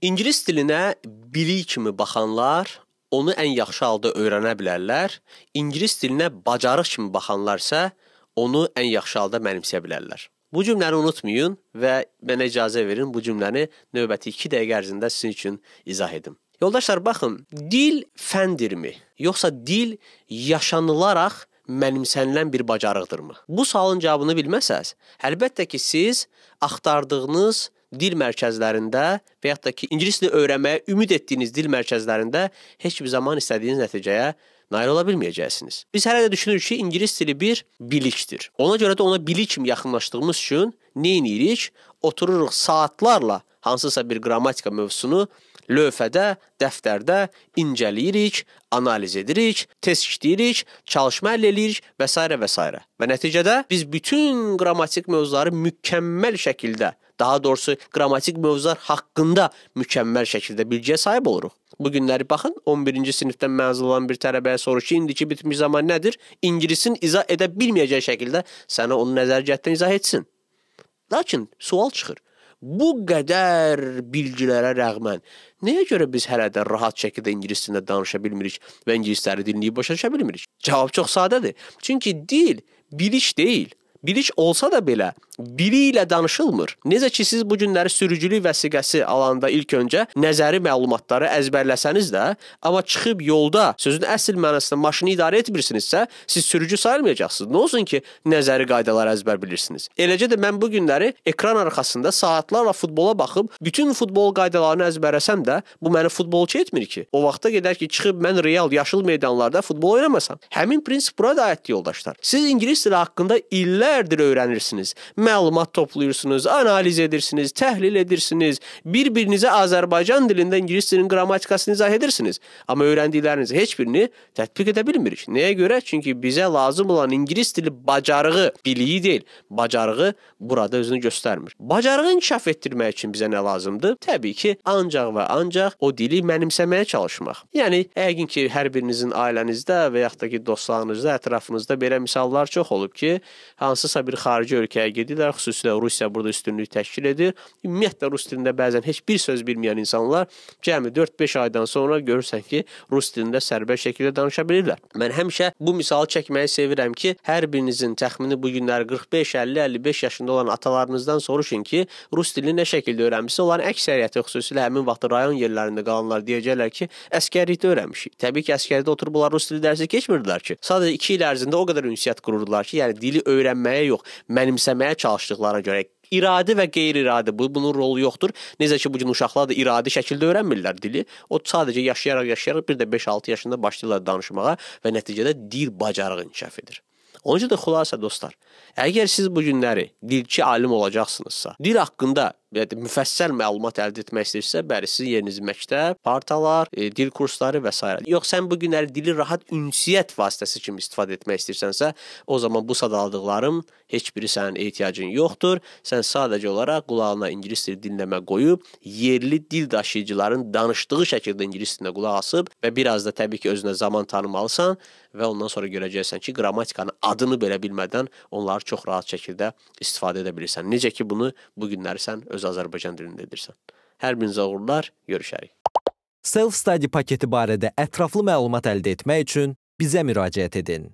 İngilis dilinə bilik kimi baxanlar onu ən yaxşı halda öyrənə bilərlər. İngilis dilinə bacarıq kimi baxanlar isə onu ən yaxşı halda mənimsəyə bilərlər. Bu cümləni unutmayın və mənə icazə verin bu cümləni növbəti 2 dəqiqə ərzində sizin üçün izah edim. Yoldaşlar, baxın, dil fəndirmi, yoxsa dil yaşanılaraq mənimsənilən bir bacarıqdırmı? Bu sualın cavabını bilməsəz, əlbəttə ki, siz axtardığınız dil mərkəzlərində və yaxud da ki, ingilis dilini öyrənməyə ümid etdiyiniz dil mərkəzlərində heç bir zaman istədiyiniz nəticəyə nail ola bilməyəcəksiniz. Biz hələ də düşünürük ki, ingilis dili bir bilikdir. Ona görə də ona bilik kimi yaxınlaşdığımız üçün nə edirik? Otururuq saatlarla hansısa bir qrammatika mövzusunu lövhədə, dəftərdə incəliyirik, analiz edirik, test işləyirik, çalışma əldə edirik və s. və s. Və nəticədə biz bütün qrammatik mövzuları mükəmməl şəkildə daha doğrusu qrammatik mövzular haqqında mükəmməl şəkildə bilgiyə sahib oluruq. Bu günləri baxın, 11-ci sinifdən məzun olan bir tələbəyə soruş ki, indiki bitmiş zaman nədir? İngilisin izah edə bilməyəcəyi şəkildə sənə onu nəzərcətdən izah etsin. Lakin sual çıxır. Bu qədər bilgilərə rəğmən nəyə görə biz hələ də rahat şəkildə ingilis dilində danışa bilmirik və ingilisləri dinləyib başa düşə bilmirik? Cavab çox sadədir. Çünki dil biliş deyil bilik olsa da belə dili ilə danışılmır. Necə ki siz bu günləri sürücülük vəsiqəsi alanda ilk öncə nəzəri məlumatları əzbərləsəniz də, amma çıxıb yolda sözün əsl mənasında maşını idarə etmirsinizsə, siz sürücü sayılmayacaqsınız. Nə olsun ki, nəzəri qaydaları əzbər bilirsiniz. Eləcə də mən bu günləri ekran arxasında saatlarla futbola baxıb bütün futbol qaydalarını əzbərləsəm də, bu məni futbolçu etmir ki. O vaxta qədər ki, çıxıb mən real yaşıl meydanlarda futbol oynamasam. Həmin prinsip burada aiddir yoldaşlar. Siz ingilis dili haqqında illər illərdir öyrənirsiniz. Məlumat toplayırsınız, analiz edirsiniz, təhlil edirsiniz, bir-birinizə Azərbaycan dilində ingilis dilinin qrammatikasını izah edirsiniz. Amma öyrəndiklərinizi heç birini tətbiq edə bilmirik. Nəyə görə? Çünki bizə lazım olan ingilis dili bacarığı, biliyi deyil, bacarığı burada özünü göstərmir. Bacarığı inkişaf etdirmək üçün bizə nə lazımdır? Təbii ki, ancaq və ancaq o dili mənimsəməyə çalışmaq. Yəni yəqin ki, hər birinizin ailənizdə və yaxud da ki, dostlarınızda, ətrafınızda belə misallar çox olub ki, hansı hansısa bir xarici ölkəyə gedirlər, xüsusilə Rusiya burada üstünlük təşkil edir. Ümumiyyətlə rus dilində bəzən heç bir söz bilməyən insanlar cəmi 4-5 aydan sonra görürsən ki, rus dilində sərbəst şəkildə danışa bilirlər. Mən həmişə bu misalı çəkməyi sevirəm ki, hər birinizin təxmini bu günlər 45, 50, 55 yaşında olan atalarınızdan soruşun ki, rus dilini nə şəkildə öyrənmisiniz? Onların əksəriyyəti xüsusilə həmin vaxt rayon yerlərində qalanlar deyəcəklər ki, əskərlikdə öyrənmişik. Təbii ki, əskərlikdə oturub bunlar rus dili dərsi keçmirdilər ki. Sadəcə 2 il ərzində o qədər ünsiyyət qururdular ki, yəni dili öyrənmə öyrənməyə yox, mənimsəməyə çalışdıqlarına görə İradi və qeyri-iradi bu bunun rolu yoxdur. Necə ki bu gün uşaqlar da iradi şəkildə öyrənmirlər dili. O sadəcə yaşayaraq yaşayaraq bir də 5-6 yaşında başlayırlar danışmağa və nəticədə dil bacarığı inkişaf edir. Onun üçün də xülasə dostlar, əgər siz bu günləri dilçi alim olacaqsınızsa, dil haqqında belə yəni müfəssəl məlumat əldə etmək istəyirsə, bəli, sizin yeriniz məktəb, partalar, e, dil kursları və s. Yox, sən bu günləri dili rahat ünsiyyət vasitəsi kimi istifadə etmək istəyirsənsə, o zaman bu sadaladıqlarım heç biri sənin ehtiyacın yoxdur. Sən sadəcə olaraq qulağına ingilis dili dinləmə qoyub, yerli dil daşıyıcıların danışdığı şəkildə ingilis dilinə qulaq asıb və biraz da təbii ki, özünə zaman tanımalısan və ondan sonra görəcəksən ki, qrammatikanın adını belə bilmədən onları çox rahat şəkildə istifadə edə bilirsən. Necə ki, bunu bu günləri sən öz öz Azərbaycan dilində edirsən. Hər birinizə uğurlar, görüşərik. Self-study paketi barədə ətraflı məlumat əldə etmək üçün bizə müraciət edin.